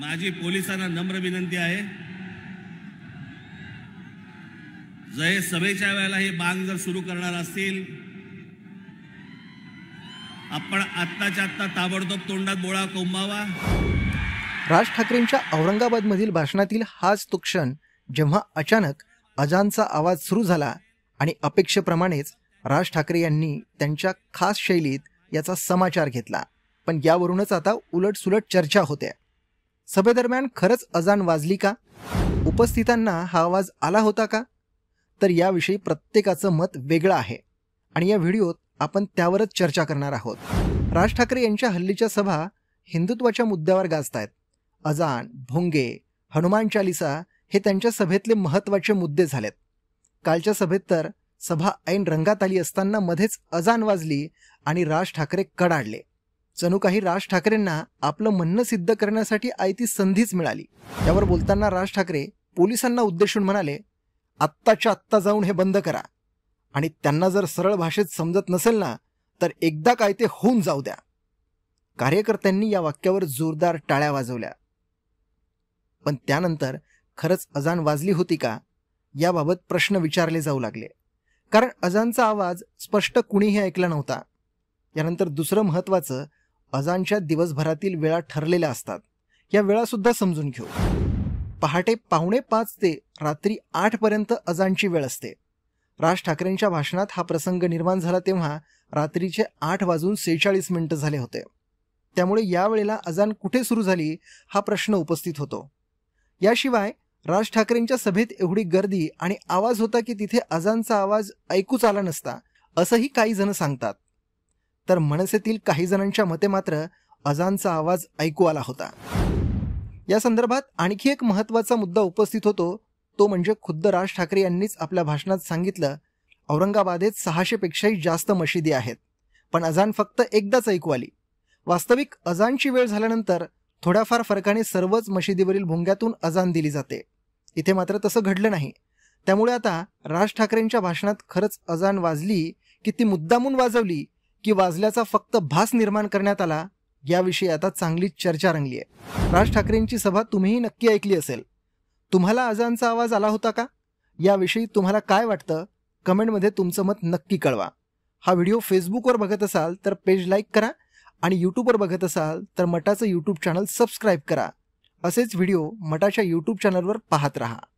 माझी पोलिसांना नम्र विनंती आहे जय सभेच्या वेळेला ही बांग जर सुरू करणार असतील आपण आत्ताच्या आत्ता ताबडतोब तोंडात बोळा कोंबावा राज ठाकरेंच्या औरंगाबादमधील भाषणातील हाच तो क्षण जेव्हा अचानक अजानचा आवाज सुरू झाला आणि अपेक्षेप्रमाणेच राज ठाकरे यांनी त्यांच्या खास शैलीत याचा समाचार घेतला पण यावरूनच आता उलटसुलट चर्चा होत्या सभेदरम्यान खरंच अजान वाजली का उपस्थितांना हा आवाज आला होता का तर याविषयी प्रत्येकाचं मत वेगळं आहे आणि या व्हिडिओत आपण त्यावरच चर्चा करणार आहोत राज ठाकरे यांच्या हल्लीच्या सभा हिंदुत्वाच्या मुद्द्यावर गाजतायत अजान भोंगे हनुमान चालिसा हे त्यांच्या सभेतले महत्त्वाचे मुद्दे झालेत कालच्या सभेत तर सभा ऐन रंगात आली असताना मध्येच अजान वाजली आणि राज ठाकरे कडाडले जणू काही राज ठाकरेंना आपलं म्हणणं सिद्ध करण्यासाठी आयती संधीच मिळाली त्यावर बोलताना राज ठाकरे पोलिसांना उद्देशून म्हणाले आत्ताच्या आत्ता जाऊन हे बंद करा आणि त्यांना जर सरळ भाषेत समजत नसेल ना तर एकदा काय ते होऊन जाऊ द्या कार्यकर्त्यांनी या वाक्यावर जोरदार टाळ्या वाजवल्या पण त्यानंतर खरंच अजान वाजली होती का याबाबत प्रश्न विचारले जाऊ लागले कारण अजानचा आवाज स्पष्ट कुणीही ऐकला नव्हता यानंतर दुसरं महत्वाचं अजानच्या दिवसभरातील वेळा ठरलेल्या असतात या वेळासुद्धा समजून घेऊ पहाटे पावणे पाच ते रात्री आठपर्यंत अजानची वेळ असते राज ठाकरेंच्या भाषणात हा प्रसंग निर्माण झाला तेव्हा रात्रीचे आठ वाजून सेहेचाळीस मिनिटं झाले होते त्यामुळे यावेळेला अजान कुठे सुरू झाली हा प्रश्न उपस्थित होतो याशिवाय राज ठाकरेंच्या सभेत एवढी गर्दी आणि आवाज होता की तिथे अजानचा आवाज ऐकूच आला नसता असंही काही जण सांगतात तर मनसेतील काही जणांच्या मते मात्र अजानचा आवाज ऐकू आला होता या संदर्भात आणखी एक महत्त्वाचा मुद्दा उपस्थित होतो तो म्हणजे खुद्द राज ठाकरे यांनीच आपल्या भाषणात सांगितलं औरंगाबादेत सहाशेपेक्षाही जास्त मशिदी आहेत पण अजान फक्त एकदाच ऐकू आली वास्तविक अजानची वेळ झाल्यानंतर थोड्याफार फरकाने सर्वच मशिदीवरील भोंग्यातून अजान दिली जाते इथे मात्र तसं घडलं नाही त्यामुळे आता राज ठाकरेंच्या भाषणात खरंच अजान वाजली की ती मुद्दामून वाजवली की वाजल्याचा फक्त भास निर्माण करण्यात आला याविषयी आता चांगलीच चर्चा रंगली आहे राज ठाकरेंची सभा तुम्हीही नक्की ऐकली असेल तुम्हाला आजांचा आवाज आला होता का याविषयी तुम्हाला काय वाटतं कमेंटमध्ये तुमचं मत नक्की कळवा हा व्हिडिओ फेसबुकवर बघत असाल तर पेज लाईक करा आणि यूट्यूबवर बघत असाल तर मटाचं यूट्यूब चॅनल सबस्क्राईब करा असेच व्हिडिओ मटाच्या यूट्यूब चॅनलवर पाहत राहा